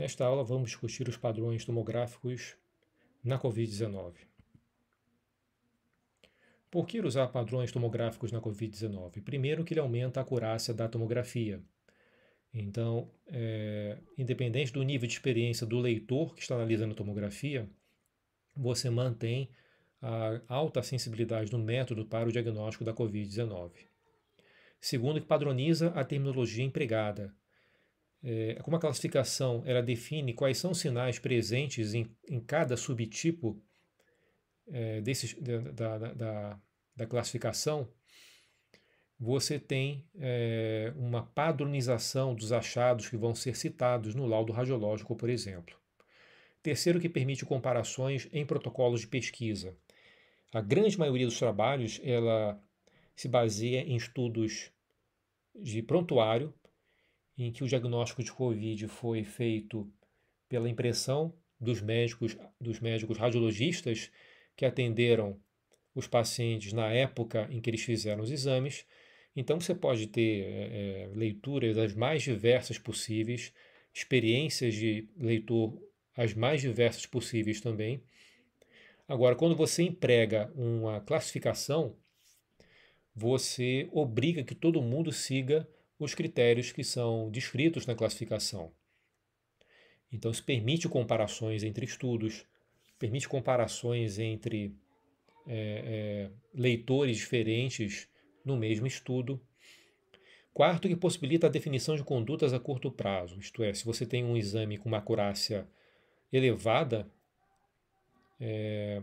Nesta aula, vamos discutir os padrões tomográficos na Covid-19. Por que usar padrões tomográficos na Covid-19? Primeiro, que ele aumenta a acurácia da tomografia. Então, é, independente do nível de experiência do leitor que está analisando a tomografia, você mantém a alta sensibilidade do método para o diagnóstico da Covid-19. Segundo, que padroniza a terminologia empregada é, como a classificação ela define quais são os sinais presentes em, em cada subtipo é, da, da, da, da, classificação, você tem é, uma padronização dos achados que vão ser citados no laudo radiológico, por exemplo. Terceiro, que permite comparações em protocolos de pesquisa. A grande maioria dos trabalhos ela se baseia em estudos de prontuário em que o diagnóstico de Covid foi feito pela impressão dos médicos, dos médicos radiologistas que atenderam os pacientes na época em que eles fizeram os exames. Então você pode ter é, leituras as mais diversas possíveis, experiências de leitor as mais diversas possíveis também. Agora, quando você emprega uma classificação, você obriga que todo mundo siga os critérios que são descritos na classificação. Então, isso permite comparações entre estudos, permite comparações entre é, é, leitores diferentes no mesmo estudo. Quarto, que possibilita a definição de condutas a curto prazo, isto é, se você tem um exame com uma acurácia elevada, é,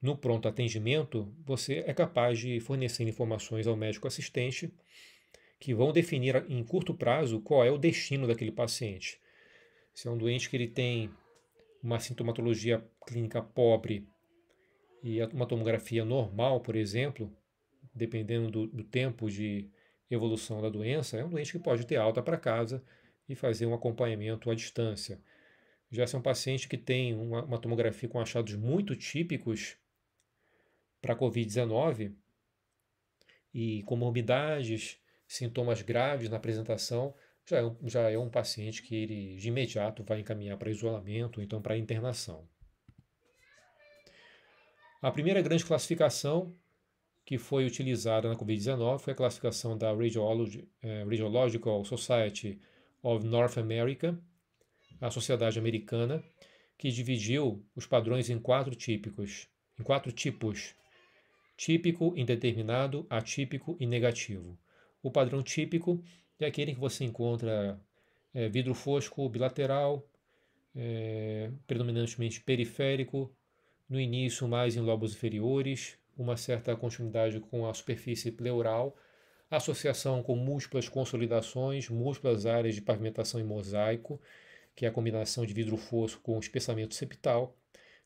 no pronto atendimento, você é capaz de fornecer informações ao médico assistente que vão definir em curto prazo qual é o destino daquele paciente. Se é um doente que ele tem uma sintomatologia clínica pobre e uma tomografia normal, por exemplo, dependendo do, do tempo de evolução da doença, é um doente que pode ter alta para casa e fazer um acompanhamento à distância. Já se é um paciente que tem uma, uma tomografia com achados muito típicos para Covid-19 e comorbidades sintomas graves na apresentação, já é um, já é um paciente que ele de imediato vai encaminhar para isolamento, então para internação. A primeira grande classificação que foi utilizada na Covid-19 foi a classificação da Radiology, é, Radiological Society of North America, a Sociedade Americana, que dividiu os padrões em quatro típicos, em quatro tipos: típico, indeterminado, atípico e negativo. O padrão típico é aquele em que você encontra é, vidro fosco bilateral, é, predominantemente periférico, no início mais em lobos inferiores, uma certa continuidade com a superfície pleural, associação com múltiplas consolidações, múltiplas áreas de pavimentação em mosaico, que é a combinação de vidro fosco com espessamento septal.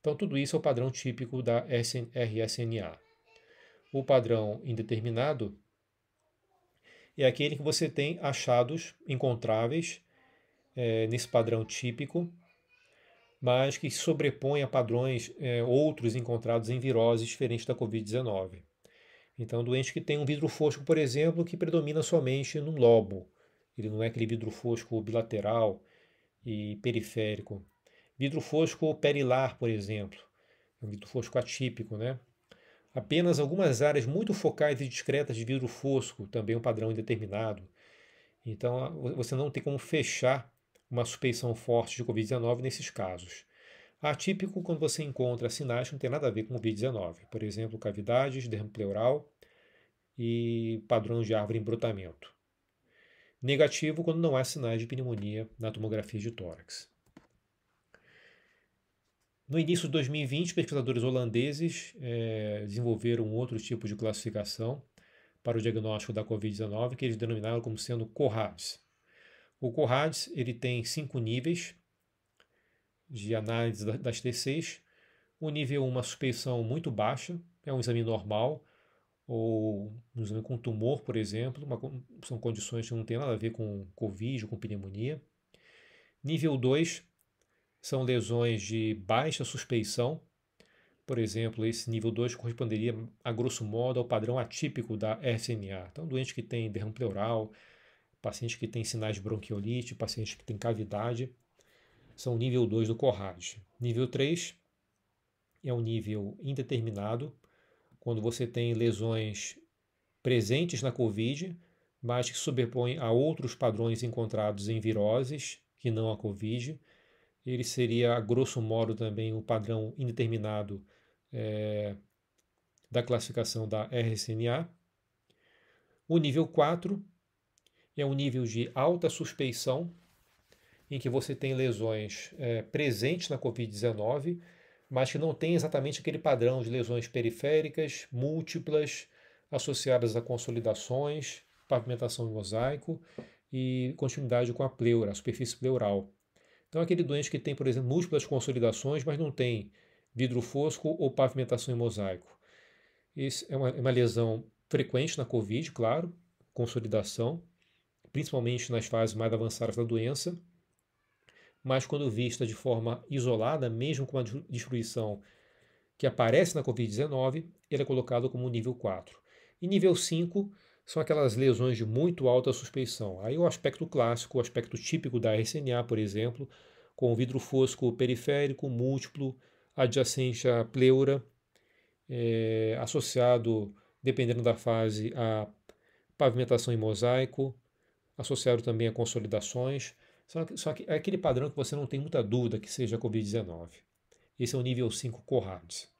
Então, tudo isso é o padrão típico da RSNA. O padrão indeterminado é aquele que você tem achados encontráveis é, nesse padrão típico, mas que sobrepõe a padrões é, outros encontrados em viroses diferentes da Covid-19. Então, doente que tem um vidro fosco, por exemplo, que predomina somente no lobo, ele não é aquele vidro fosco bilateral e periférico. Vidro fosco perilar, por exemplo, é um vidro fosco atípico, né? Apenas algumas áreas muito focais e discretas de vidro fosco, também um padrão indeterminado. Então, você não tem como fechar uma suspeição forte de Covid-19 nesses casos. Atípico quando você encontra sinais que não tem nada a ver com Covid-19, por exemplo, cavidades, derrame pleural e padrões de árvore em brotamento. Negativo quando não há sinais de pneumonia na tomografia de tórax. No início de 2020, pesquisadores holandeses é, desenvolveram outro tipo de classificação para o diagnóstico da Covid-19 que eles denominaram como sendo CORADS. O CORADS ele tem cinco níveis de análise das T6. O nível 1, uma suspeição muito baixa, é um exame normal, ou um exame com tumor, por exemplo, uma, são condições que não têm nada a ver com Covid, com pneumonia. Nível 2, são lesões de baixa suspeição, por exemplo, esse nível 2 corresponderia, a grosso modo, ao padrão atípico da SMA. Então, doente que tem derrame pleural, paciente que tem sinais de bronquiolite, paciente que tem cavidade, são nível 2 do CORRAD. Nível 3 é um nível indeterminado, quando você tem lesões presentes na COVID, mas que sobrepõem a outros padrões encontrados em viroses, que não a COVID, ele seria, a grosso modo, também o um padrão indeterminado é, da classificação da RSNA. O nível 4 é um nível de alta suspeição, em que você tem lesões é, presentes na Covid-19, mas que não tem exatamente aquele padrão de lesões periféricas, múltiplas, associadas a consolidações, pavimentação em mosaico e continuidade com a pleura, a superfície pleural. Então, aquele doente que tem, por exemplo, múltiplas consolidações, mas não tem vidro fosco ou pavimentação em mosaico. Isso é uma, é uma lesão frequente na COVID, claro, consolidação, principalmente nas fases mais avançadas da doença, mas quando vista de forma isolada, mesmo com uma destruição que aparece na COVID-19, ele é colocado como nível 4. E nível 5 são aquelas lesões de muito alta suspeição. Aí o aspecto clássico, o aspecto típico da RCNA, por exemplo, com vidro fosco periférico, múltiplo, adjacente à pleura, é, associado, dependendo da fase, à pavimentação em mosaico, associado também a consolidações. Só, só que é aquele padrão que você não tem muita dúvida que seja Covid-19. Esse é o nível 5 Corrades.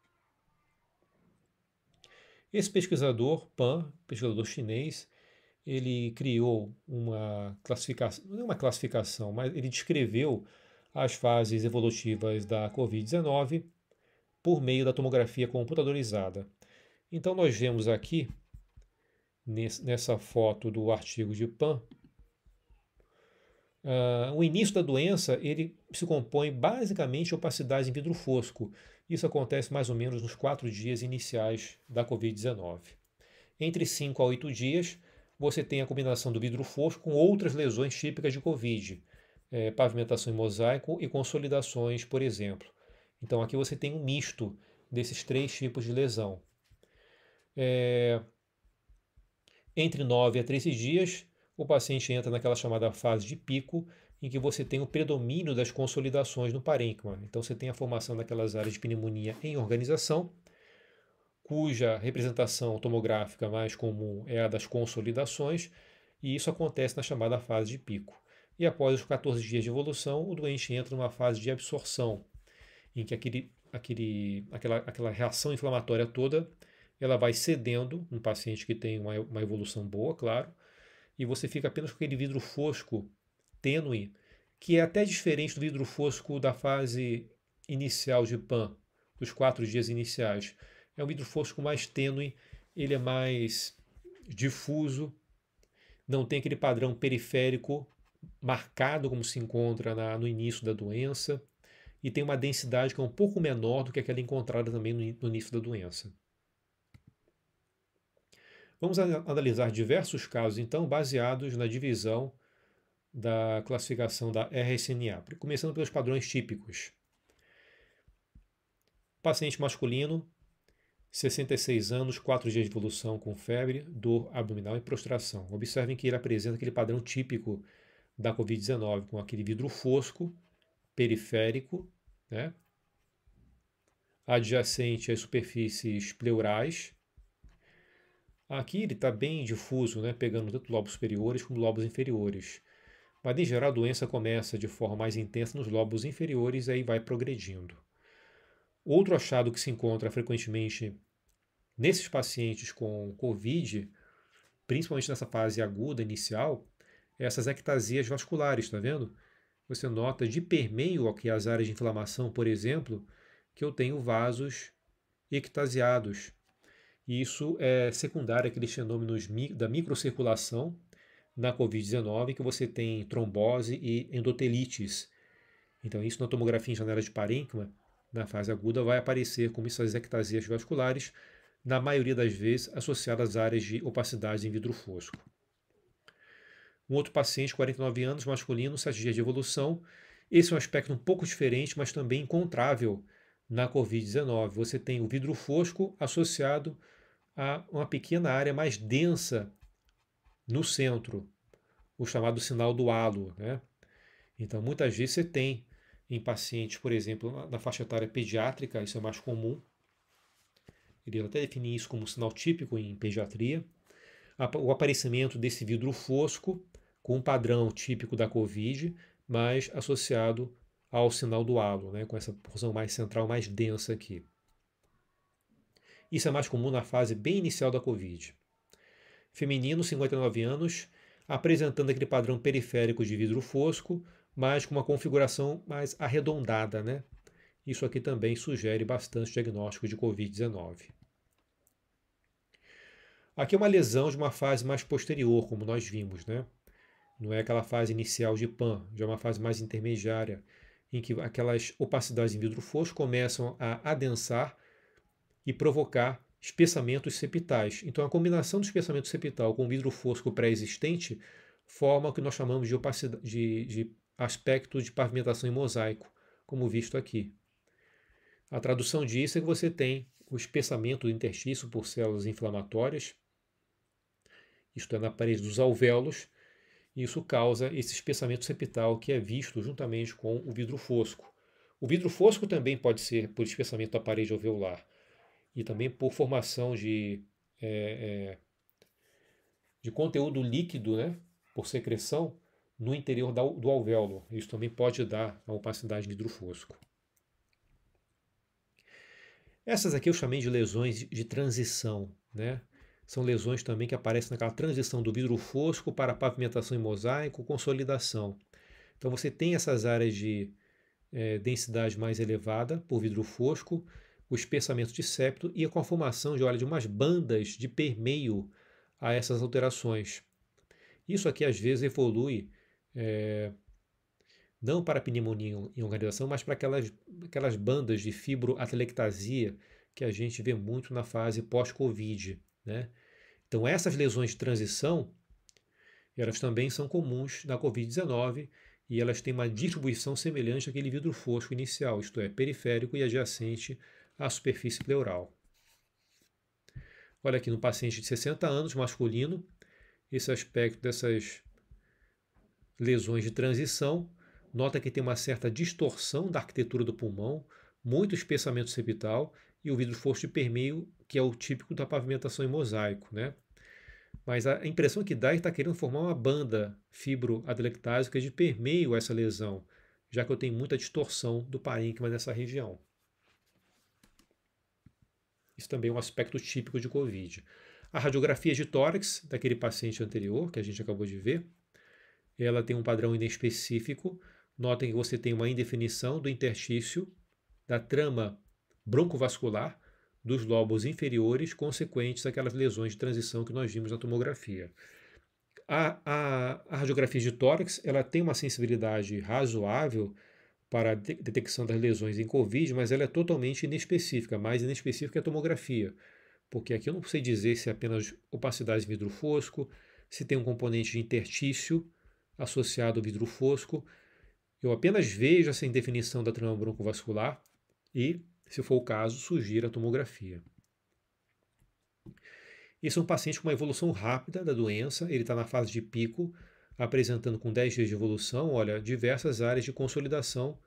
Esse pesquisador, Pan, pesquisador chinês, ele criou uma classificação, não é uma classificação, mas ele descreveu as fases evolutivas da Covid-19 por meio da tomografia computadorizada. Então, nós vemos aqui, nessa foto do artigo de Pan, uh, o início da doença ele se compõe basicamente de opacidade em vidro fosco, isso acontece mais ou menos nos quatro dias iniciais da Covid-19. Entre 5 a 8 dias, você tem a combinação do vidro fosco com outras lesões típicas de Covid, é, pavimentação em mosaico e consolidações, por exemplo. Então aqui você tem um misto desses três tipos de lesão. É, entre 9 a 13 dias, o paciente entra naquela chamada fase de pico, em que você tem o predomínio das consolidações no parênquima. Então você tem a formação daquelas áreas de pneumonia em organização, cuja representação tomográfica mais comum é a das consolidações, e isso acontece na chamada fase de pico. E após os 14 dias de evolução, o doente entra numa fase de absorção, em que aquele, aquele, aquela, aquela reação inflamatória toda ela vai cedendo, um paciente que tem uma, uma evolução boa, claro, e você fica apenas com aquele vidro fosco tênue, que é até diferente do vidro fosco da fase inicial de Pan, dos quatro dias iniciais. É um vidro fosco mais tênue, ele é mais difuso, não tem aquele padrão periférico marcado como se encontra na, no início da doença e tem uma densidade que é um pouco menor do que aquela encontrada também no, no início da doença. Vamos analisar diversos casos, então, baseados na divisão da classificação da RSNA, começando pelos padrões típicos. Paciente masculino, 66 anos, 4 dias de evolução com febre, dor abdominal e prostração. Observem que ele apresenta aquele padrão típico da Covid-19, com aquele vidro fosco, periférico, né? adjacente às superfícies pleurais. Aqui ele está bem difuso, né? pegando tanto lobos superiores como lobos inferiores. Mas em geral a doença começa de forma mais intensa nos lobos inferiores e aí vai progredindo. Outro achado que se encontra frequentemente nesses pacientes com COVID, principalmente nessa fase aguda inicial, é essas ectasias vasculares, está vendo? Você nota de permeio aqui as áreas de inflamação, por exemplo, que eu tenho vasos ectasiados. Isso é secundário àqueles fenômenos da microcirculação, na Covid-19 que você tem trombose e endotelites. Então, isso na tomografia em janela de parênquima, na fase aguda, vai aparecer como essas ectasias vasculares, na maioria das vezes associadas às áreas de opacidade em vidro fosco. Um outro paciente, 49 anos, masculino, 7 dias de evolução. Esse é um aspecto um pouco diferente, mas também encontrável na Covid-19. Você tem o vidro fosco associado a uma pequena área mais densa no centro, o chamado sinal do halo. Né? Então, muitas vezes você tem em pacientes, por exemplo, na faixa etária pediátrica, isso é mais comum. Ele até define isso como sinal típico em pediatria. O aparecimento desse vidro fosco, com um padrão típico da COVID, mas associado ao sinal do halo, né, com essa porção mais central, mais densa aqui. Isso é mais comum na fase bem inicial da COVID feminino, 59 anos, apresentando aquele padrão periférico de vidro fosco, mas com uma configuração mais arredondada, né? Isso aqui também sugere bastante diagnóstico de COVID-19. Aqui é uma lesão de uma fase mais posterior, como nós vimos, né? Não é aquela fase inicial de PAN, já é uma fase mais intermediária, em que aquelas opacidades em vidro fosco começam a adensar e provocar espessamentos septais. Então, a combinação do espessamento septal com o vidro fosco pré-existente forma o que nós chamamos de, de, de aspecto de pavimentação em mosaico, como visto aqui. A tradução disso é que você tem o espessamento do interstício por células inflamatórias, isto é, na parede dos alvéolos, e isso causa esse espessamento septal que é visto juntamente com o vidro fosco. O vidro fosco também pode ser por espessamento da parede alveolar, e também por formação de, é, é, de conteúdo líquido, né, por secreção, no interior da, do alvéolo. Isso também pode dar a opacidade de hidrofosco. Essas aqui eu chamei de lesões de transição, né? São lesões também que aparecem naquela transição do vidro fosco para pavimentação em mosaico, consolidação. Então você tem essas áreas de é, densidade mais elevada por vidro fosco, os pensamentos de septo e a conformação de, olha, de umas bandas de permeio a essas alterações. Isso aqui às vezes evolui é, não para pneumonia em organização, mas para aquelas, aquelas bandas de fibroatelectasia que a gente vê muito na fase pós-Covid. Né? Então, essas lesões de transição, elas também são comuns na Covid-19 e elas têm uma distribuição semelhante àquele vidro fosco inicial, isto é, periférico e adjacente à superfície pleural. Olha aqui no paciente de 60 anos, masculino, esse aspecto dessas lesões de transição. Nota que tem uma certa distorção da arquitetura do pulmão, muito espessamento septal e o vidro fosco de permeio, que é o típico da pavimentação em mosaico, né? Mas a impressão que dá é que está querendo formar uma banda fibroadelectásica de permeio a essa lesão, já que eu tenho muita distorção do parênquima nessa região. Isso também é um aspecto típico de Covid. A radiografia de tórax daquele paciente anterior, que a gente acabou de ver, ela tem um padrão inespecífico. Notem que você tem uma indefinição do interstício, da trama broncovascular, dos lobos inferiores consequentes àquelas lesões de transição que nós vimos na tomografia. A, a, a radiografia de tórax ela tem uma sensibilidade razoável para a detecção das lesões em Covid, mas ela é totalmente inespecífica, mais inespecífica que a tomografia, porque aqui eu não sei dizer se é apenas opacidade de vidro fosco, se tem um componente de intertício associado ao vidro fosco. Eu apenas vejo essa indefinição da trama broncovascular e, se for o caso, sugiro a tomografia. Esse é um paciente com uma evolução rápida da doença, ele está na fase de pico, apresentando com 10 dias de evolução, olha, diversas áreas de consolidação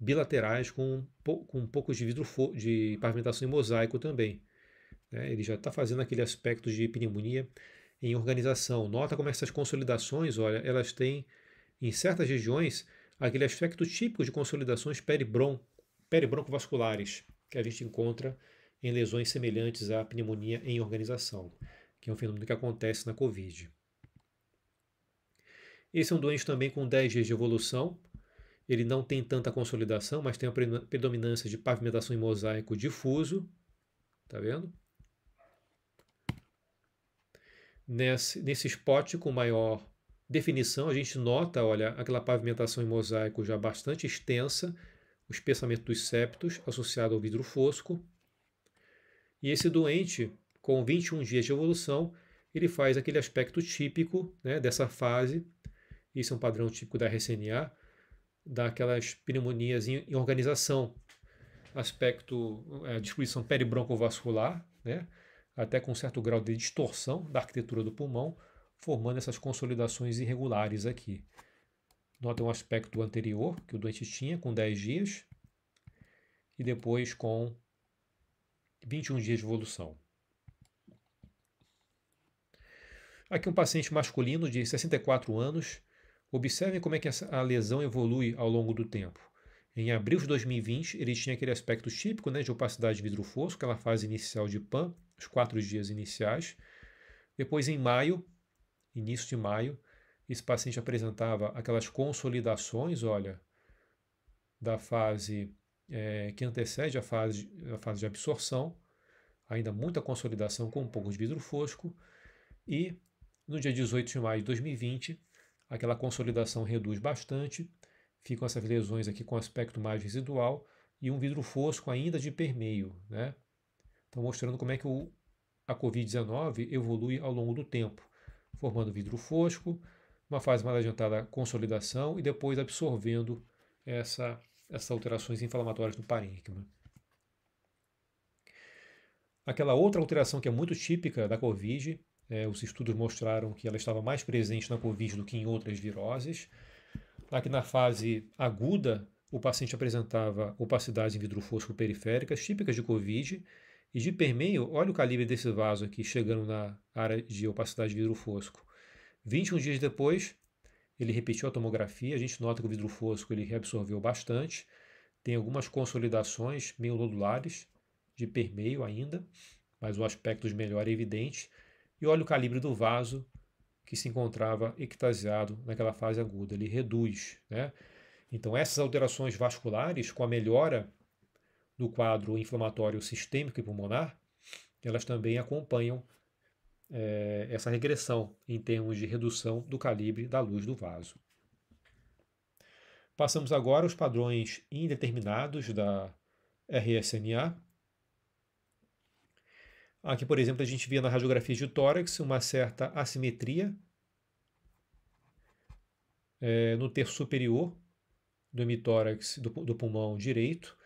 bilaterais com, com um pouco de vidro de pavimentação em mosaico também. Né? Ele já está fazendo aquele aspecto de pneumonia em organização. Nota como essas consolidações, olha, elas têm em certas regiões aquele aspecto típico de consolidações peribron, peribroncovasculares que a gente encontra em lesões semelhantes à pneumonia em organização, que é um fenômeno que acontece na COVID. Esse é um doente também com 10 dias de evolução. Ele não tem tanta consolidação, mas tem a predominância de pavimentação em mosaico difuso. Tá vendo? Nesse, nesse spot com maior definição, a gente nota, olha, aquela pavimentação em mosaico já bastante extensa, o espessamento dos septos associado ao vidro fosco. E esse doente, com 21 dias de evolução, ele faz aquele aspecto típico né, dessa fase isso é um padrão típico da RCNA daquelas pneumonias em, em organização, aspecto é, destruição peribroncovascular, né? até com um certo grau de distorção da arquitetura do pulmão, formando essas consolidações irregulares aqui. Nota um aspecto anterior que o doente tinha com 10 dias e depois com 21 dias de evolução. Aqui um paciente masculino de 64 anos, Observem como é que a lesão evolui ao longo do tempo. Em abril de 2020, ele tinha aquele aspecto típico né, de opacidade de vidro fosco, aquela fase inicial de PAN, os quatro dias iniciais. Depois, em maio, início de maio, esse paciente apresentava aquelas consolidações, olha, da fase é, que antecede a fase, a fase de absorção, ainda muita consolidação com um pouco de vidro fosco, e no dia 18 de maio de 2020, aquela consolidação reduz bastante, ficam essas lesões aqui com aspecto mais residual e um vidro fosco ainda de permeio, né? Então, mostrando como é que o, a Covid-19 evolui ao longo do tempo, formando vidro fosco, uma fase mais adiantada consolidação e depois absorvendo essa, essas alterações inflamatórias no parênquima. Aquela outra alteração que é muito típica da COVID é, os estudos mostraram que ela estava mais presente na Covid do que em outras viroses. Aqui na fase aguda, o paciente apresentava opacidades em vidro fosco periféricas, típicas de Covid, e de permeio, olha o calibre desse vaso aqui, chegando na área de opacidade de vidro fosco. 21 dias depois, ele repetiu a tomografia, a gente nota que o vidro fosco ele reabsorveu bastante, tem algumas consolidações meio lodulares, de permeio ainda, mas o aspecto de melhor é evidente e olha o calibre do vaso que se encontrava ectasiado naquela fase aguda, ele reduz. Né? Então, essas alterações vasculares, com a melhora do quadro inflamatório sistêmico e pulmonar, elas também acompanham é, essa regressão em termos de redução do calibre da luz do vaso. Passamos agora aos padrões indeterminados da RSNA, Aqui, por exemplo, a gente via na radiografia de tórax uma certa assimetria é, no terço superior do hemitórax do, do pulmão direito.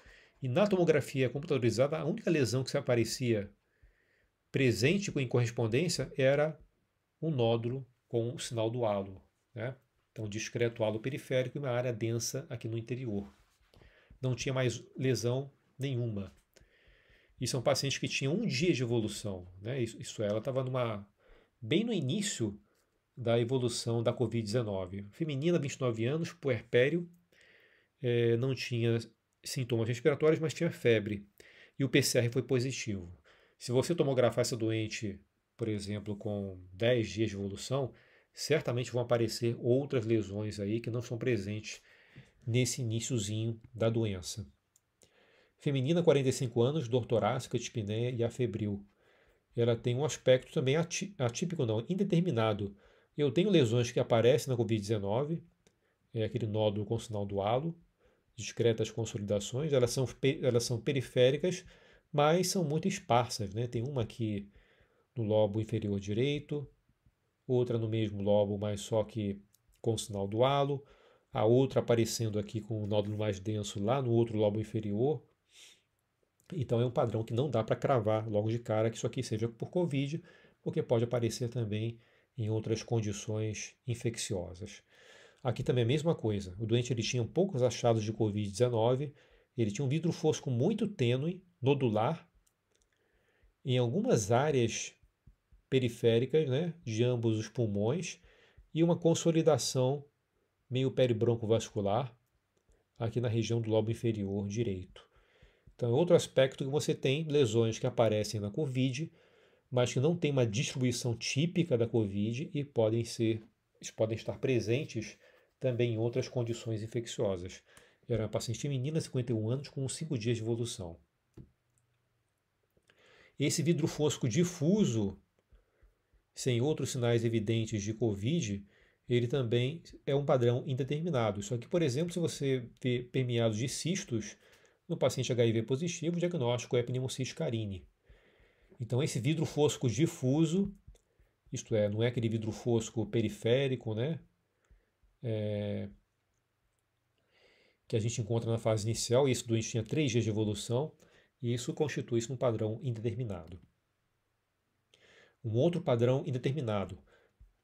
E na tomografia computadorizada, a única lesão que se aparecia presente em correspondência era um nódulo com o sinal do halo. Né? Então, discreto halo periférico e uma área densa aqui no interior. Não tinha mais lesão nenhuma. E são pacientes que tinham um dia de evolução. Né? Isso, isso é, ela estava bem no início da evolução da Covid-19. Feminina, 29 anos, puerpério, é, não tinha sintomas respiratórios, mas tinha febre. E o PCR foi positivo. Se você tomografar essa doente, por exemplo, com 10 dias de evolução, certamente vão aparecer outras lesões aí que não são presentes nesse iníciozinho da doença. Feminina, 45 anos, dor torácica, dispneia e afebril. Ela tem um aspecto também atípico, não, indeterminado. Eu tenho lesões que aparecem na Covid-19, é aquele nódulo com sinal do halo, discretas consolidações, elas são, elas são periféricas, mas são muito esparsas. Né? Tem uma aqui no lobo inferior direito, outra no mesmo lobo, mas só que com sinal do halo, a outra aparecendo aqui com um nódulo mais denso lá no outro lobo inferior, então é um padrão que não dá para cravar logo de cara que isso aqui seja por Covid, porque pode aparecer também em outras condições infecciosas. Aqui também é a mesma coisa. O doente ele tinha poucos achados de Covid-19, ele tinha um vidro fosco muito tênue, nodular, em algumas áreas periféricas né, de ambos os pulmões e uma consolidação meio peribronco aqui na região do lobo inferior direito. Então, é outro aspecto que você tem lesões que aparecem na COVID, mas que não tem uma distribuição típica da COVID e podem ser, podem estar presentes também em outras condições infecciosas. era uma paciente menina, 51 anos, com 5 dias de evolução. Esse vidro fosco difuso, sem outros sinais evidentes de COVID, ele também é um padrão indeterminado. Só que, por exemplo, se você ver permeados de cistos, no paciente HIV positivo, o diagnóstico é pneumocis carini. Então, esse vidro fosco difuso, isto é, não é aquele vidro fosco periférico, né? É... que a gente encontra na fase inicial, e esse doente tinha três dias de evolução, e isso constitui isso um padrão indeterminado. Um outro padrão indeterminado,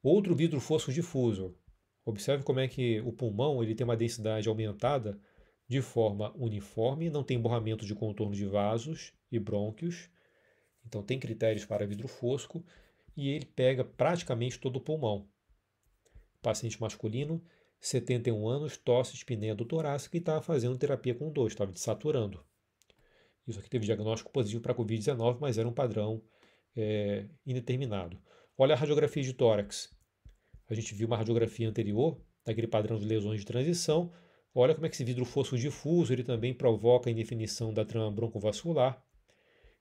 outro vidro fosco difuso. Observe como é que o pulmão ele tem uma densidade aumentada de forma uniforme, não tem borramento de contorno de vasos e brônquios, então tem critérios para vidro fosco e ele pega praticamente todo o pulmão. Paciente masculino, 71 anos, tosse espinéia do torácico e estava tá fazendo terapia com dois, estava desaturando. Isso aqui teve diagnóstico positivo para Covid-19, mas era um padrão é, indeterminado. Olha a radiografia de tórax. A gente viu uma radiografia anterior, daquele padrão de lesões de transição, Olha como é que esse vidro fosso difuso ele também provoca a indefinição da trama broncovascular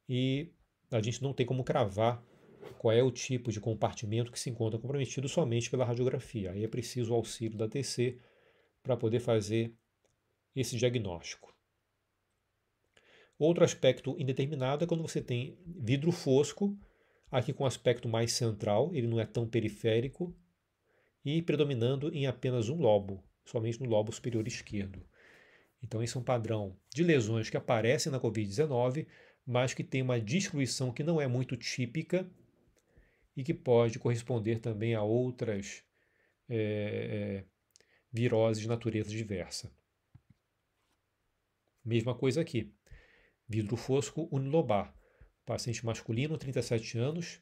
e a gente não tem como cravar qual é o tipo de compartimento que se encontra comprometido somente pela radiografia. Aí é preciso o auxílio da TC para poder fazer esse diagnóstico. Outro aspecto indeterminado é quando você tem vidro fosco, aqui com aspecto mais central, ele não é tão periférico, e predominando em apenas um lobo somente no lobo superior esquerdo. Então, esse é um padrão de lesões que aparecem na Covid-19, mas que tem uma destruição que não é muito típica e que pode corresponder também a outras é, é, viroses de natureza diversa. Mesma coisa aqui. Vidro fosco unilobar. Paciente masculino, 37 anos,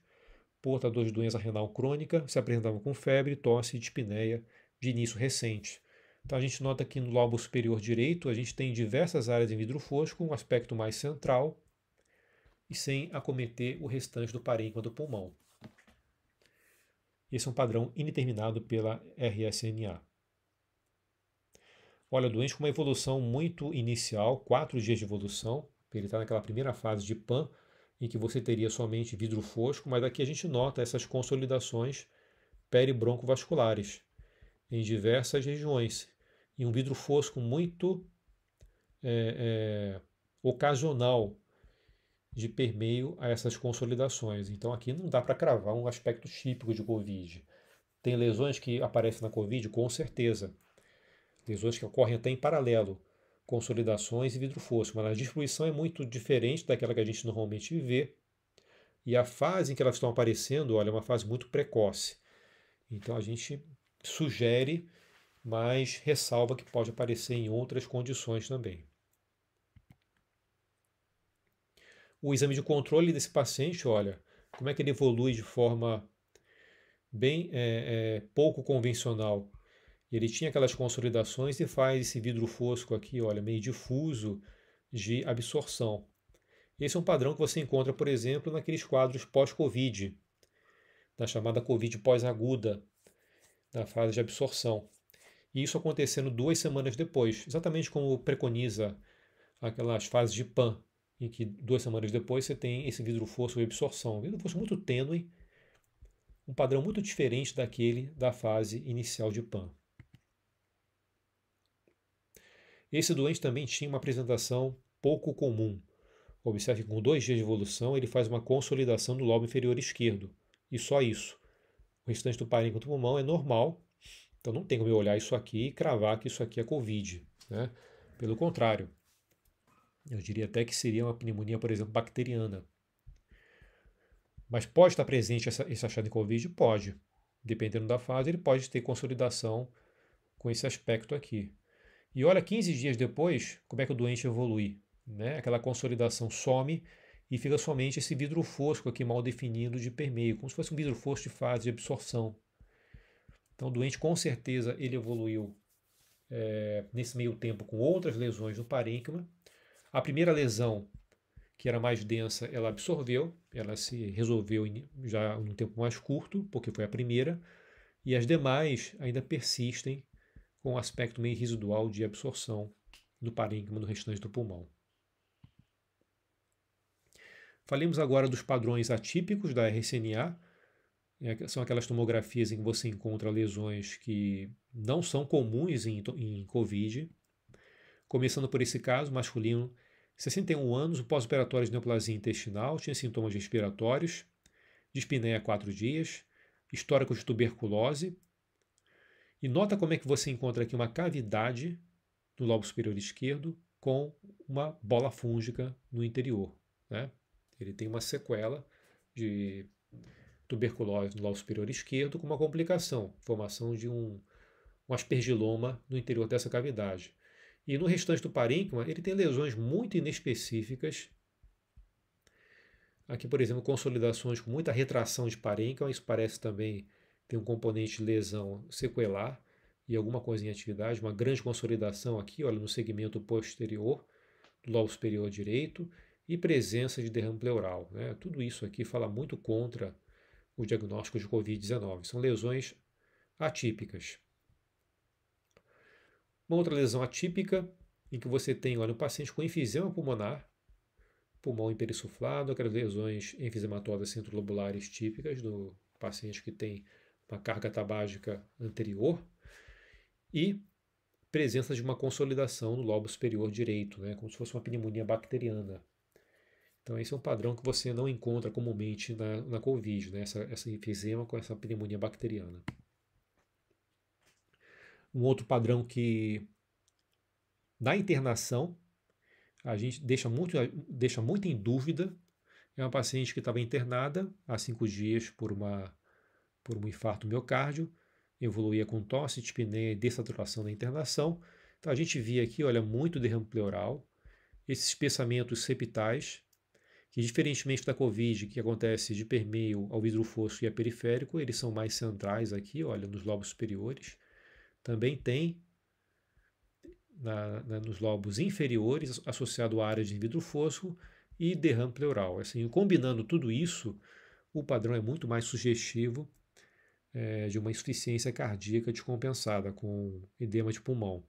portador de doença renal crônica, se apresentava com febre, tosse e dispneia de início recente. Então a gente nota que no lobo superior direito a gente tem diversas áreas em vidro fosco, um aspecto mais central e sem acometer o restante do parênquima do pulmão. Esse é um padrão indeterminado pela RSNA. Olha, o doente com uma evolução muito inicial, quatro dias de evolução, ele está naquela primeira fase de PAN, em que você teria somente vidro fosco, mas aqui a gente nota essas consolidações peribroncovasculares em diversas regiões, e um vidro fosco muito é, é, ocasional de permeio a essas consolidações. Então aqui não dá para cravar um aspecto típico de Covid. Tem lesões que aparecem na Covid, com certeza. Lesões que ocorrem até em paralelo, consolidações e vidro fosco, mas a distribuição é muito diferente daquela que a gente normalmente vê. E a fase em que elas estão aparecendo, olha, é uma fase muito precoce. Então a gente sugere mas ressalva que pode aparecer em outras condições também. O exame de controle desse paciente, olha, como é que ele evolui de forma bem é, é, pouco convencional. Ele tinha aquelas consolidações e faz esse vidro fosco aqui, olha, meio difuso de absorção. Esse é um padrão que você encontra, por exemplo, naqueles quadros pós-Covid, da chamada Covid pós-aguda, da fase de absorção e isso acontecendo duas semanas depois, exatamente como preconiza aquelas fases de PAN, em que duas semanas depois você tem esse vidro fosco de absorção. vidro fosco muito tênue, um padrão muito diferente daquele da fase inicial de PAN. Esse doente também tinha uma apresentação pouco comum. Observe que com dois dias de evolução ele faz uma consolidação do lobo inferior esquerdo, e só isso. O restante do parênquima do pulmão é normal, então não tem como eu olhar isso aqui e cravar que isso aqui é Covid. Né? Pelo contrário, eu diria até que seria uma pneumonia, por exemplo, bacteriana. Mas pode estar presente essa, esse achado em Covid? Pode. Dependendo da fase, ele pode ter consolidação com esse aspecto aqui. E olha, 15 dias depois, como é que o doente evolui? Né? Aquela consolidação some e fica somente esse vidro fosco aqui mal definido de permeio, como se fosse um vidro fosco de fase de absorção. Então, o doente com certeza ele evoluiu é, nesse meio tempo com outras lesões no parênquima. A primeira lesão, que era mais densa, ela absorveu, ela se resolveu já em um tempo mais curto, porque foi a primeira, e as demais ainda persistem com um aspecto meio residual de absorção do parênquima no restante do pulmão. Falemos agora dos padrões atípicos da RCNA, é são aquelas tomografias em que você encontra lesões que não são comuns em, em COVID. Começando por esse caso, masculino, 61 anos, pós-operatório de neoplasia intestinal, tinha sintomas respiratórios, dispneia quatro dias, histórico de tuberculose. E nota como é que você encontra aqui uma cavidade no lobo superior esquerdo com uma bola fúngica no interior. Né? Ele tem uma sequela de tuberculose no lado superior esquerdo, com uma complicação, formação de um, um aspergiloma no interior dessa cavidade. E no restante do parênquima, ele tem lesões muito inespecíficas. Aqui, por exemplo, consolidações com muita retração de parênquima, isso parece também ter um componente de lesão sequelar e alguma coisa em atividade, uma grande consolidação aqui, olha, no segmento posterior do lobo superior direito e presença de derrame pleural. Né? Tudo isso aqui fala muito contra o diagnóstico de Covid-19. São lesões atípicas. Uma outra lesão atípica, em que você tem olha, um paciente com enfisema pulmonar, pulmão hipersuflado, aquelas lesões enfisematosas centrolobulares típicas do paciente que tem uma carga tabágica anterior, e presença de uma consolidação no lobo superior direito, né, como se fosse uma pneumonia bacteriana. Então, esse é um padrão que você não encontra comumente na, na Covid, né? essa, essa enfisema com essa pneumonia bacteriana. Um outro padrão que, na internação, a gente deixa muito, deixa muito em dúvida é uma paciente que estava internada há cinco dias por, uma, por um infarto miocárdio, evoluía com tosse, dispneia e dessaturação na internação. Então a gente via aqui, olha, muito derrame pleural, esses pensamentos septais, que diferentemente da Covid, que acontece de permeio ao vidro fosso e a periférico, eles são mais centrais aqui, olha, nos lobos superiores. Também tem na, na, nos lobos inferiores, associado à área de vidro fosco e derrame pleural. Assim, combinando tudo isso, o padrão é muito mais sugestivo é, de uma insuficiência cardíaca descompensada com edema de pulmão.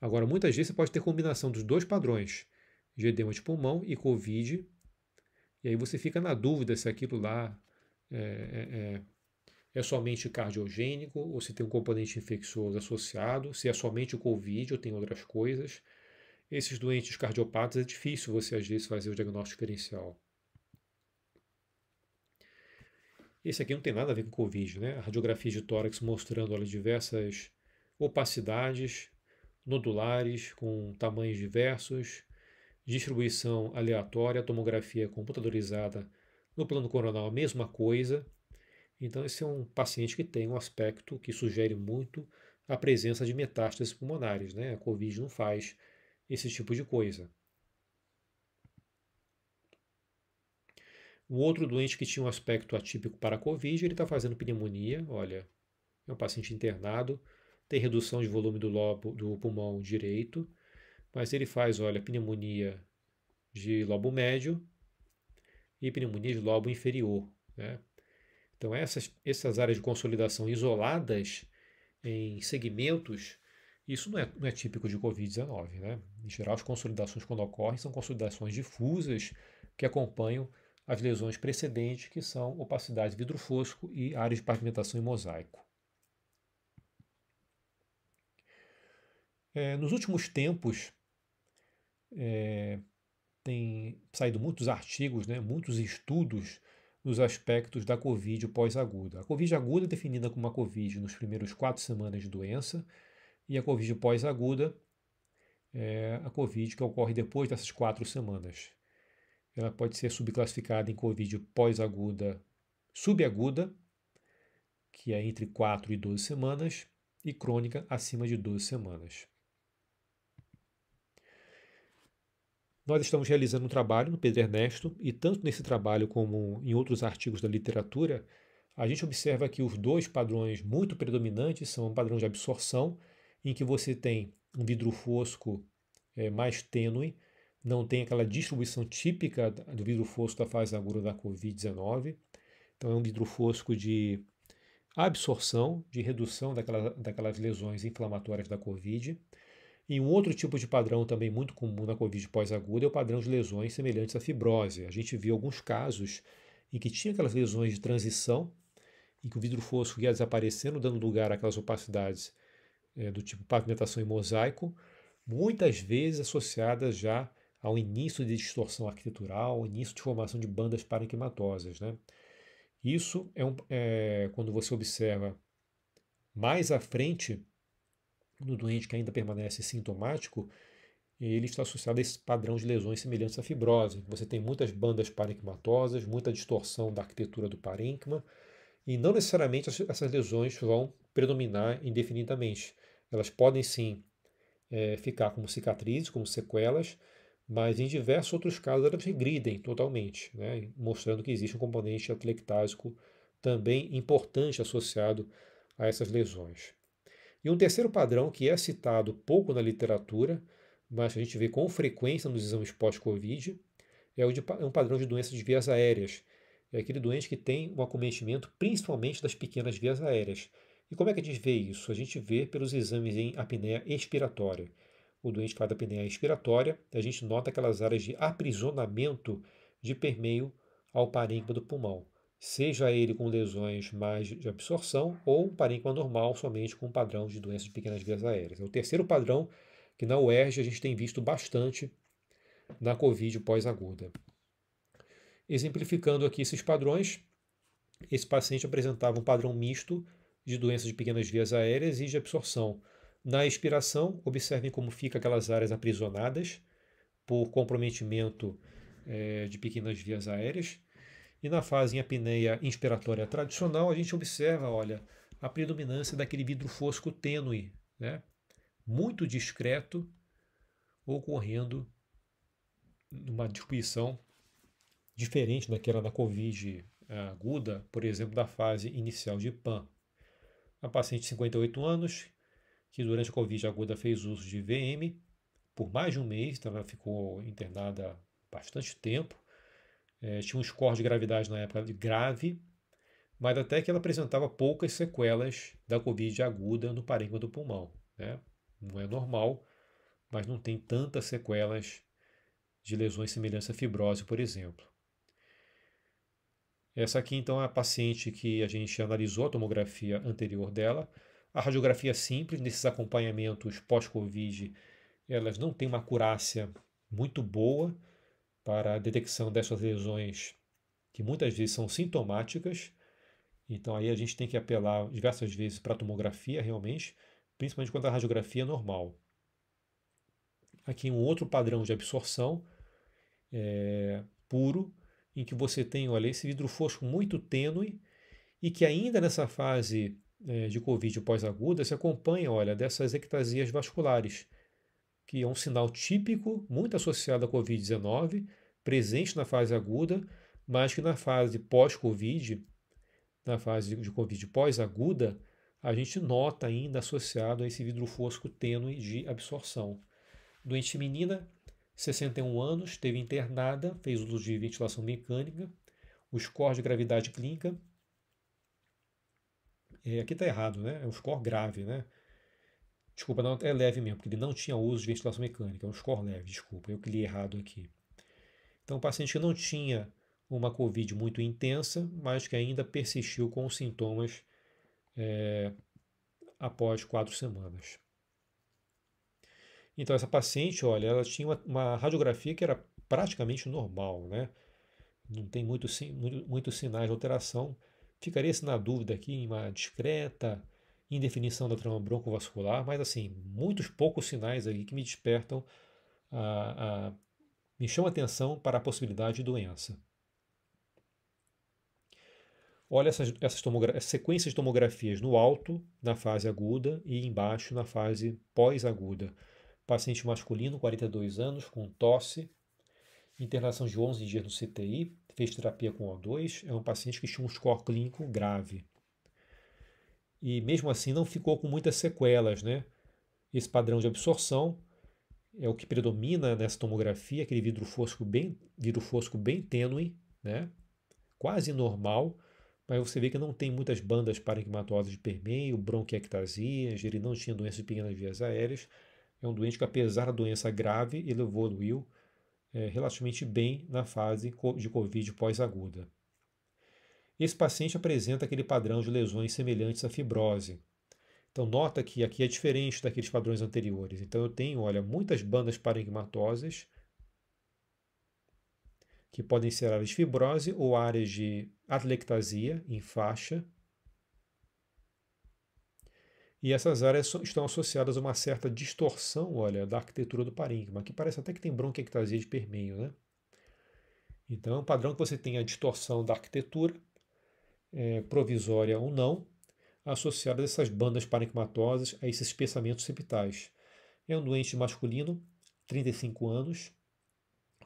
Agora, muitas vezes você pode ter combinação dos dois padrões de edema de pulmão e COVID. E aí você fica na dúvida se aquilo lá é, é, é, é somente cardiogênico ou se tem um componente infeccioso associado, se é somente o COVID ou tem outras coisas. Esses doentes cardiopatas é difícil você, às vezes, fazer o diagnóstico diferencial. Esse aqui não tem nada a ver com Covid, né? A radiografia de tórax mostrando olha, diversas opacidades nodulares com tamanhos diversos, distribuição aleatória, tomografia computadorizada no plano coronal, a mesma coisa. Então, esse é um paciente que tem um aspecto que sugere muito a presença de metástases pulmonares, né? A COVID não faz esse tipo de coisa. O outro doente que tinha um aspecto atípico para a Covid, ele está fazendo pneumonia, olha, é um paciente internado, tem redução de volume do, lobo, do pulmão direito, mas ele faz, olha, pneumonia de lobo médio e pneumonia de lobo inferior. Né? Então, essas, essas áreas de consolidação isoladas em segmentos, isso não é, não é típico de Covid-19. Né? Em geral, as consolidações quando ocorrem são consolidações difusas que acompanham as lesões precedentes, que são opacidade vidro fosco e áreas de pavimentação em mosaico. É, nos últimos tempos, é, tem saído muitos artigos, né, muitos estudos nos aspectos da Covid pós-aguda. A Covid aguda é definida como uma Covid nos primeiros quatro semanas de doença e a Covid pós-aguda é a Covid que ocorre depois dessas quatro semanas. Ela pode ser subclassificada em Covid pós-aguda subaguda, que é entre 4 e 12 semanas, e crônica acima de 12 semanas. Nós estamos realizando um trabalho no Pedro Ernesto, e tanto nesse trabalho como em outros artigos da literatura, a gente observa que os dois padrões muito predominantes são o padrão de absorção, em que você tem um vidro fosco é, mais tênue, não tem aquela distribuição típica do vidro fosco da fase aguda da Covid-19. Então, é um vidro fosco de absorção, de redução daquela, daquelas lesões inflamatórias da Covid. E um outro tipo de padrão também muito comum na Covid pós-aguda é o padrão de lesões semelhantes à fibrose. A gente viu alguns casos em que tinha aquelas lesões de transição, em que o vidro fosco ia desaparecendo, dando lugar àquelas opacidades é, do tipo pavimentação em mosaico, muitas vezes associadas já ao início de distorção arquitetural, ao início de formação de bandas parenquimatosas. Né? Isso é, um, é quando você observa mais à frente no doente que ainda permanece sintomático, ele está associado a esse padrão de lesões semelhantes à fibrose. Você tem muitas bandas parenquimatosas, muita distorção da arquitetura do parênquima, e não necessariamente essas lesões vão predominar indefinidamente. Elas podem sim é, ficar como cicatrizes, como sequelas, mas em diversos outros casos elas regridem totalmente, né? mostrando que existe um componente atlectásico também importante associado a essas lesões. E um terceiro padrão que é citado pouco na literatura, mas que a gente vê com frequência nos exames pós-Covid, é, o de, é um padrão de doenças de vias aéreas. É aquele doente que tem um acometimento principalmente das pequenas vias aéreas. E como é que a gente vê isso? A gente vê pelos exames em apneia expiratória. O doente faz apneia expiratória, a gente nota aquelas áreas de aprisionamento de permeio ao parênquima do pulmão seja ele com lesões mais de absorção ou um parênquima normal somente com um padrão de doenças de pequenas vias aéreas. É o terceiro padrão que na UERJ a gente tem visto bastante na COVID pós-aguda. Exemplificando aqui esses padrões, esse paciente apresentava um padrão misto de doenças de pequenas vias aéreas e de absorção. Na expiração, observem como fica aquelas áreas aprisionadas por comprometimento é, de pequenas vias aéreas. E na fase em apneia inspiratória tradicional, a gente observa, olha, a predominância daquele vidro fosco tênue, né? muito discreto, ocorrendo numa distribuição diferente daquela da COVID eh, aguda, por exemplo, da fase inicial de PAN. A paciente de 58 anos, que durante a Covid aguda fez uso de VM por mais de um mês, então ela ficou internada bastante tempo, é, tinha um score de gravidade na época de grave, mas até que ela apresentava poucas sequelas da Covid aguda no parênquima do pulmão. Né? Não é normal, mas não tem tantas sequelas de lesões semelhantes à fibrose, por exemplo. Essa aqui, então, é a paciente que a gente analisou a tomografia anterior dela. A radiografia é simples, nesses acompanhamentos pós-Covid, elas não têm uma curácia muito boa, para a detecção dessas lesões que muitas vezes são sintomáticas. Então aí a gente tem que apelar diversas vezes para a tomografia realmente, principalmente quando a radiografia é normal. Aqui um outro padrão de absorção é, puro, em que você tem, olha, esse vidro fosco muito tênue e que ainda nessa fase é, de Covid pós-aguda se acompanha, olha, dessas ectasias vasculares, que é um sinal típico, muito associado à Covid-19, presente na fase aguda, mas que na fase pós-Covid, na fase de Covid pós-aguda, a gente nota ainda associado a esse vidro fosco tênue de absorção. Doente menina, 61 anos, esteve internada, fez uso de ventilação mecânica, o score de gravidade clínica. É, aqui está errado, né? É um score grave, né? Desculpa, não, é leve mesmo, porque ele não tinha uso de ventilação mecânica, é um score leve, desculpa, eu que li errado aqui. Então, o paciente que não tinha uma COVID muito intensa, mas que ainda persistiu com os sintomas é, após quatro semanas. Então, essa paciente, olha, ela tinha uma, uma radiografia que era praticamente normal, né? Não tem muitos muito, muito sinais de alteração. Ficaria-se na dúvida aqui em uma discreta indefinição da trama broncovascular, mas assim, muitos poucos sinais aí que me despertam, a, a, me chamam a atenção para a possibilidade de doença. Olha essas, essas, essas sequências de tomografias no alto, na fase aguda, e embaixo, na fase pós-aguda. Paciente masculino, 42 anos, com tosse, internação de 11 dias no CTI, fez terapia com O2, é um paciente que tinha um score clínico grave e mesmo assim não ficou com muitas sequelas, né? Esse padrão de absorção é o que predomina nessa tomografia, aquele vidro fosco bem, vidro fosco bem tênue, né? Quase normal, mas você vê que não tem muitas bandas parenquimatosas de permeio, bronquiectasias, ele não tinha doença de pequenas vias aéreas. É um doente que, apesar da doença grave, ele evoluiu é, relativamente bem na fase de Covid pós-aguda. Esse paciente apresenta aquele padrão de lesões semelhantes à fibrose. Então, nota que aqui é diferente daqueles padrões anteriores. Então, eu tenho, olha, muitas bandas parenquimatosas que podem ser áreas de fibrose ou áreas de atlectasia em faixa. E essas áreas estão associadas a uma certa distorção, olha, da arquitetura do parênquima, que parece até que tem bronquiectasia de permeio, né? Então, é um padrão que você tem a distorção da arquitetura é, provisória ou não, associada a essas bandas parenquimatosas, a esses pensamentos septais. É um doente masculino, 35 anos,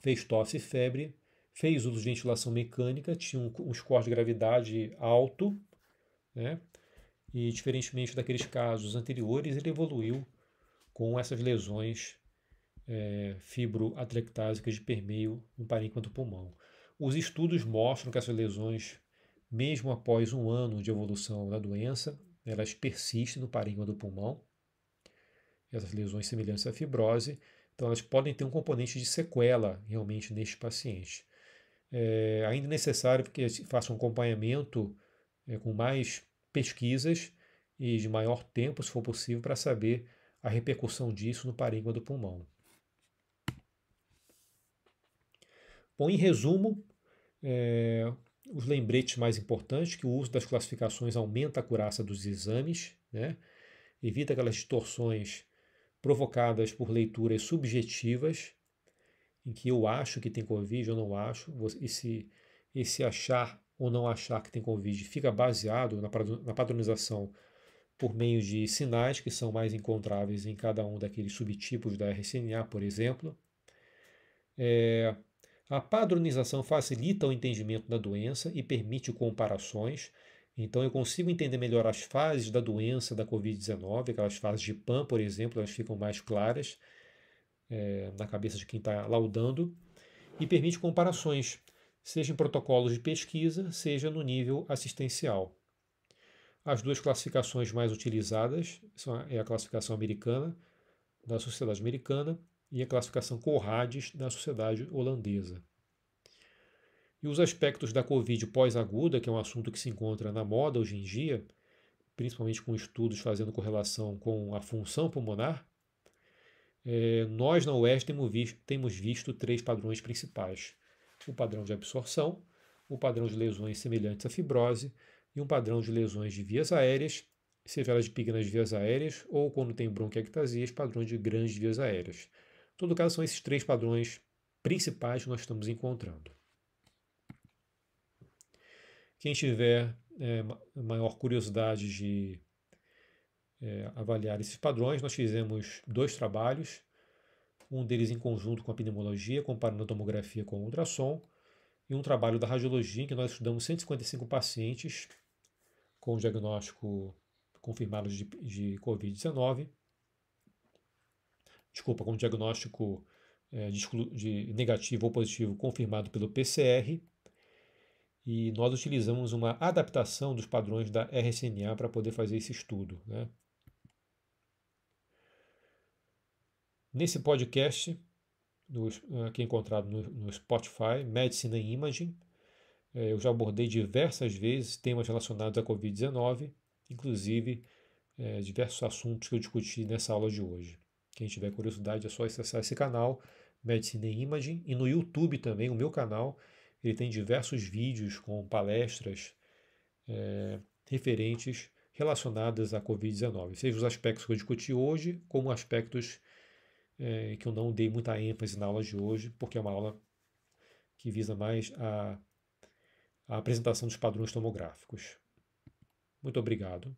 fez tosse e febre, fez uso de ventilação mecânica, tinha um, um score de gravidade alto, né? e diferentemente daqueles casos anteriores, ele evoluiu com essas lesões é, fibroatrectásicas de permeio no parênquima do pulmão. Os estudos mostram que essas lesões mesmo após um ano de evolução da doença, elas persistem no parênquima do pulmão. Essas lesões semelhantes à fibrose, então elas podem ter um componente de sequela realmente neste paciente. É ainda é necessário que faça um acompanhamento é, com mais pesquisas e de maior tempo, se for possível, para saber a repercussão disso no parênquima do pulmão. Bom, em resumo, é, os lembretes mais importantes, que o uso das classificações aumenta a curaça dos exames, né? evita aquelas distorções provocadas por leituras subjetivas, em que eu acho que tem Covid ou não acho, esse, esse achar ou não achar que tem Covid fica baseado na padronização por meio de sinais que são mais encontráveis em cada um daqueles subtipos da RCNA, por exemplo. É, a padronização facilita o entendimento da doença e permite comparações. Então, eu consigo entender melhor as fases da doença da Covid-19, aquelas fases de PAN, por exemplo, elas ficam mais claras é, na cabeça de quem está laudando, e permite comparações, seja em protocolos de pesquisa, seja no nível assistencial. As duas classificações mais utilizadas são a, é a classificação americana, da Sociedade Americana, e a classificação Corrades da sociedade holandesa. E os aspectos da Covid pós-aguda, que é um assunto que se encontra na moda hoje em dia, principalmente com estudos fazendo correlação com a função pulmonar, é, nós na Oeste temos visto, temos visto três padrões principais: o padrão de absorção, o padrão de lesões semelhantes à fibrose e um padrão de lesões de vias aéreas, seja elas de pequenas vias aéreas ou, quando tem bronquiectasias, padrões de grandes vias aéreas todo caso, são esses três padrões principais que nós estamos encontrando. Quem tiver é, maior curiosidade de é, avaliar esses padrões, nós fizemos dois trabalhos, um deles em conjunto com a pneumologia, comparando a tomografia com o ultrassom, e um trabalho da radiologia, em que nós estudamos 155 pacientes com diagnóstico confirmado de, de Covid-19 desculpa, com diagnóstico é, de, de negativo ou positivo confirmado pelo PCR. E nós utilizamos uma adaptação dos padrões da RSNA para poder fazer esse estudo. Né? Nesse podcast, aqui encontrado no, no Spotify, Medicine and Imaging, eh, eu já abordei diversas vezes temas relacionados à Covid-19, inclusive eh, diversos assuntos que eu discuti nessa aula de hoje. Quem tiver curiosidade é só acessar esse canal, Medicine in Imaging, e no YouTube também, o meu canal, ele tem diversos vídeos com palestras é, referentes relacionadas à Covid-19, seja os aspectos que eu discuti hoje, como aspectos é, que eu não dei muita ênfase na aula de hoje, porque é uma aula que visa mais a, a apresentação dos padrões tomográficos. Muito obrigado.